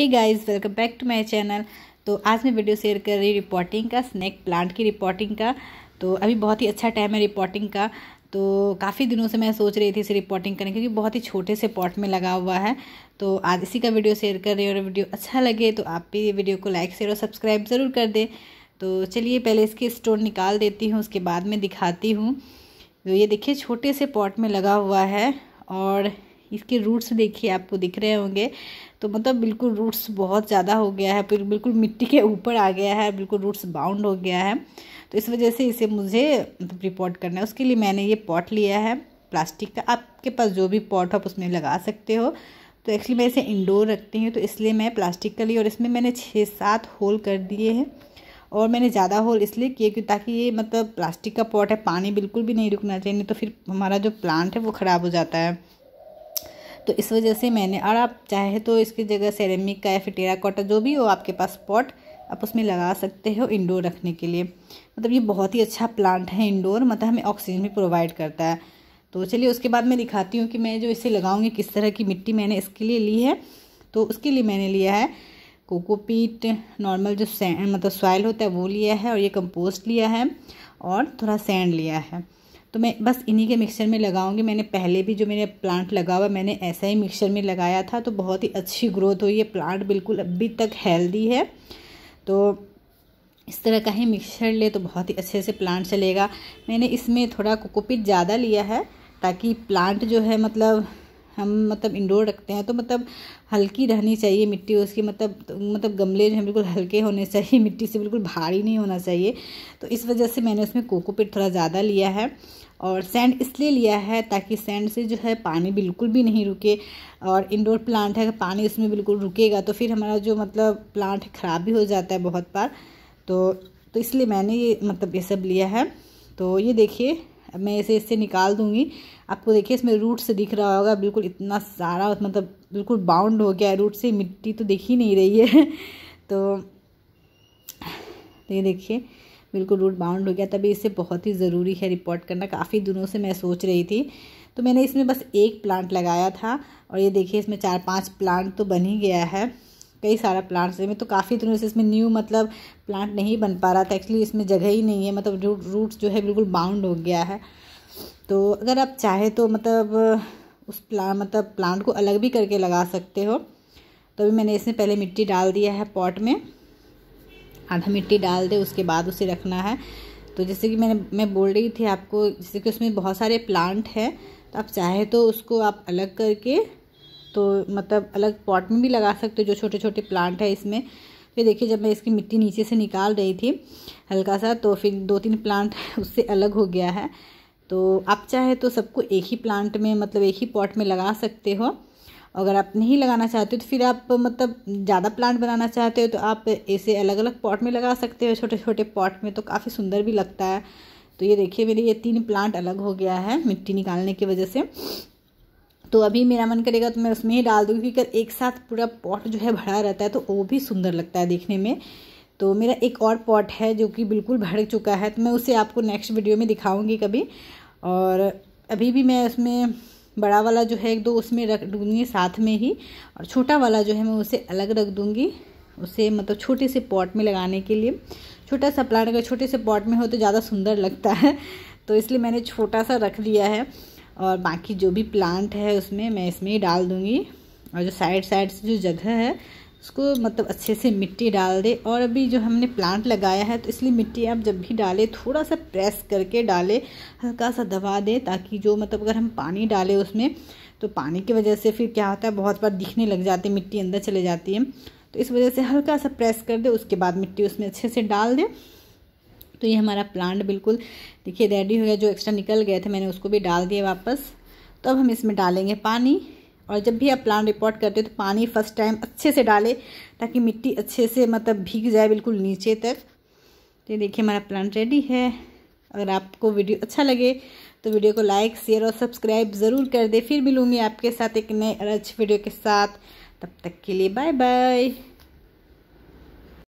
he guys welcome back to my channel तो आज मैं वीडियो शेयर कर रही रिपोर्टिंग का स्नैक प्लांट की रिपोर्टिंग का तो अभी बहुत ही अच्छा टाइम है रिपोर्टिंग का तो काफ़ी दिनों से मैं सोच रही थी इसे रिपोर्टिंग करने क्योंकि बहुत ही छोटे से पॉट में लगा हुआ है तो आज इसी का वीडियो शेयर कर रही हूँ और वीडियो अच्छा लगे तो आप भी वीडियो को लाइक शेयर और सब्सक्राइब ज़रूर कर दें तो चलिए पहले इसके स्टोन निकाल देती हूँ उसके बाद में दिखाती हूँ तो ये देखिए छोटे से पॉट में लगा हुआ है और इसके रूट्स देखिए आपको दिख रहे होंगे तो मतलब बिल्कुल रूट्स बहुत ज़्यादा हो गया है फिर बिल्कुल मिट्टी के ऊपर आ गया है बिल्कुल रूट्स बाउंड हो गया है तो इस वजह से इसे मुझे रिपोर्ट मतलब करना है उसके लिए मैंने ये पॉट लिया है प्लास्टिक का आपके पास जो भी पॉट हो आप उसमें लगा सकते हो तो एक्चुअली मैं इसे इंडोर रखती हूँ तो इसलिए मैं प्लास्टिक का ली और इसमें मैंने छः सात होल कर दिए हैं और मैंने ज़्यादा होल इसलिए किए क्योंकि ताकि ये मतलब प्लास्टिक का पॉट है पानी बिल्कुल भी नहीं रुकना चाहिए नहीं तो फिर हमारा जो प्लांट है वो ख़राब हो जाता है तो इस वजह से मैंने और आप चाहे तो इसकी जगह सेरेमिक का या फिर कॉटा जो भी हो आपके पास पॉट आप उसमें लगा सकते हो इंडोर रखने के लिए मतलब ये बहुत ही अच्छा प्लांट है इंडोर मतलब हमें ऑक्सीजन भी प्रोवाइड करता है तो चलिए उसके बाद मैं दिखाती हूँ कि मैं जो इसे लगाऊँगी किस तरह की मिट्टी मैंने इसके लिए ली है तो उसके लिए मैंने लिया है कोकोपीट नॉर्मल जो सैंड मतलब सॉइल होता है वो लिया है और ये कंपोस्ट लिया है और थोड़ा सैंड लिया है तो मैं बस इन्हीं के मिक्सचर में लगाऊंगी मैंने पहले भी जो मेरे प्लांट लगा हुआ मैंने ऐसा ही मिक्सचर में लगाया था तो बहुत ही अच्छी ग्रोथ हुई है प्लांट बिल्कुल अभी तक हेल्दी है तो इस तरह का ही मिक्सचर ले तो बहुत ही अच्छे से प्लांट चलेगा मैंने इसमें थोड़ा कोकोपिट ज़्यादा लिया है ताकि प्लांट जो है मतलब हम मतलब इंडोर रखते हैं तो मतलब हल्की रहनी चाहिए मिट्टी उसकी मतलब मतलब गमले जो हैं बिल्कुल हल्के होने चाहिए मिट्टी से बिल्कुल भारी नहीं होना चाहिए तो इस वजह से मैंने उसमें कोकोपेट थोड़ा ज़्यादा लिया है और सैंड इसलिए लिया है ताकि सैंड से जो है पानी बिल्कुल भी नहीं रुके और इंडोर प्लांट है पानी उसमें बिल्कुल रुकेगा तो फिर हमारा जो मतलब प्लांट ख़राब भी हो जाता है बहुत बार तो तो इसलिए मैंने ये मतलब ये सब लिया है तो ये देखिए मैं इसे इससे निकाल दूंगी आपको देखिए इसमें रूट से दिख रहा होगा बिल्कुल इतना सारा मतलब बिल्कुल बाउंड हो गया है रूट से मिट्टी तो दिख ही नहीं रही है तो ये देखिए बिल्कुल रूट बाउंड हो गया तभी इससे बहुत ही ज़रूरी है रिपोर्ट करना काफ़ी दिनों से मैं सोच रही थी तो मैंने इसमें बस एक प्लांट लगाया था और ये देखिए इसमें चार पाँच प्लांट तो बन ही गया है कई सारा प्लांट्स में तो काफ़ी दिनों से इसमें न्यू मतलब प्लांट नहीं बन पा रहा था एक्चुअली इसमें जगह ही नहीं है मतलब जो रूट्स जो है बिल्कुल बाउंड हो गया है तो अगर आप चाहे तो मतलब उस प्लांट मतलब प्लांट को अलग भी करके लगा सकते हो तो अभी मैंने इसमें पहले मिट्टी डाल दिया है पॉट में आधा मिट्टी डाल दे उसके बाद उसे रखना है तो जैसे कि मैंने मैं बोल रही थी आपको जैसे कि उसमें बहुत सारे प्लांट हैं तो आप चाहे तो उसको आप अलग करके तो मतलब अलग पॉट में भी लगा सकते हो जो छोटे छोटे प्लांट है इसमें फिर देखिए जब मैं इसकी मिट्टी नीचे से निकाल रही थी हल्का सा तो फिर दो तीन प्लांट उससे अलग हो गया है तो आप चाहे तो सबको एक ही प्लांट में मतलब एक ही पॉट में लगा सकते हो अगर आप नहीं लगाना चाहते हो तो फिर आप मतलब ज़्यादा प्लांट बनाना चाहते हो तो आप ऐसे अलग अलग पॉट में लगा सकते हो छोटे छोटे पॉट में तो काफ़ी सुंदर भी लगता है तो ये देखिए मेरे ये तीन प्लांट अलग हो गया है मिट्टी निकालने की वजह से तो अभी मेरा मन करेगा तो मैं उसमें ही डाल दूँगी क्योंकि एक साथ पूरा पॉट जो है भरा रहता है तो वो भी सुंदर लगता है देखने में तो मेरा एक और पॉट है जो कि बिल्कुल भर चुका है तो मैं उसे आपको नेक्स्ट वीडियो में दिखाऊँगी कभी और अभी भी मैं उसमें बड़ा वाला जो है एक दो उसमें रख दूँगी साथ में ही और छोटा वाला जो है मैं उसे अलग रख दूँगी उसे मतलब छोटे से पॉट में लगाने के लिए छोटा सा प्लांट अगर छोटे से पॉट में हो तो ज़्यादा सुंदर लगता है तो इसलिए मैंने छोटा सा रख दिया है और बाकी जो भी प्लांट है उसमें मैं इसमें ही डाल दूँगी और जो साइड साइड से जो जगह है उसको मतलब अच्छे से मिट्टी डाल दे और अभी जो हमने प्लांट लगाया है तो इसलिए मिट्टी आप जब भी डालें थोड़ा सा प्रेस करके डालें हल्का सा दबा दें ताकि जो मतलब अगर हम पानी डालें उसमें तो पानी की वजह से फिर क्या होता है बहुत बार दिखने लग जाते हैं मिट्टी अंदर चले जाती है तो इस वजह से हल्का सा प्रेस कर दे उसके बाद मिट्टी उसमें अच्छे से डाल दें तो ये हमारा प्लांट बिल्कुल देखिए रेडी हो गया जो एक्स्ट्रा निकल गए थे मैंने उसको भी डाल दिया वापस तो अब हम इसमें डालेंगे पानी और जब भी आप प्लांट रिपोर्ट करते हो तो पानी फर्स्ट टाइम अच्छे से डालें ताकि मिट्टी अच्छे से मतलब भीग जाए बिल्कुल नीचे तक तो ये देखिए हमारा प्लांट रेडी है अगर आपको वीडियो अच्छा लगे तो वीडियो को लाइक शेयर और सब्सक्राइब ज़रूर कर दे फिर मिलूँगी आपके साथ एक नए अच्छी वीडियो के साथ तब तक के लिए बाय बाय